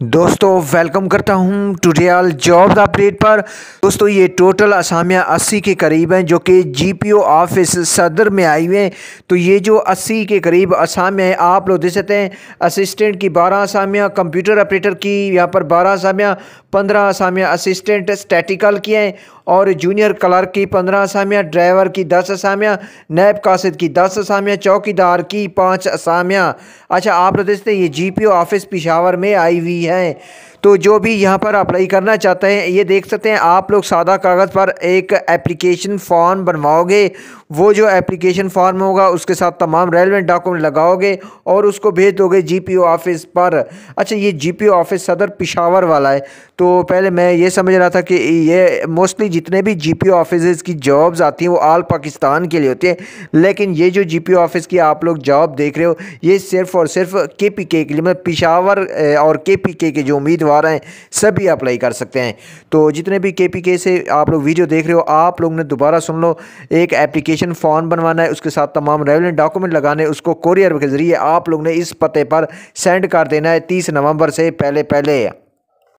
दोस्तों वेलकम करता हूं टूटियाल जॉब्स अपडेट पर दोस्तों ये टोटल असामियाँ अस्सी के करीब हैं जो कि जीपीओ ऑफिस सदर में आई हुए हैं तो ये जो अस्सी के करीब असामियाँ हैं आप लोग देख सकते हैं असिस्टेंट की बारह असामियाँ कंप्यूटर ऑपरेटर की यहाँ पर बारह असामियाँ पंद्रह असामियाँ असिस्टेंट स्टैटिकल की हैं और जूनियर क्लर्क की पंद्रह असामियाँ ड्राइवर की दस असामियाँ नैब कासिद की दस असामियाँ चौकीदार की पाँच असामियाँ अच्छा आप सकते ये G P O office Peshawar में आई हुई हैं तो जो भी यहाँ पर अप्लाई करना चाहते हैं ये देख सकते हैं आप लोग सादा कागज़ पर एक एप्लीकेशन फॉर्म बनवाओगे वो जो एप्लीकेशन फॉर्म होगा उसके साथ तमाम रेलिवेंट डॉक्यूमेंट लगाओगे और उसको भेज दोगे जी ऑफिस पर अच्छा ये जी ऑफिस सदर पिशावर वाला है तो पहले मैं ये समझ रहा था कि ये मोस्टली जितने भी जीपीओ ऑफिस की जॉब्स आती हैं वो आल पाकिस्तान के लिए होती हैं लेकिन ये जो जी पी ऑफिस की आप लोग जॉब देख रहे हो ये सिर्फ़ और सिर्फ के पी के लिए मतलब पिशावर और के के जो उम्मीदवार करवा रहे हैं सभी अप्लाई कर सकते हैं तो जितने भी के से आप लोग वीडियो देख रहे हो आप लोग ने दोबारा सुन लो एक एप्लीकेशन फॉर्म बनवाना है उसके साथ तमाम रेवलेंट डॉक्यूमेंट लगाने उसको कोरियर के ज़रिए आप लोग ने इस पते पर सेंड कर देना है तीस नवंबर से पहले पहले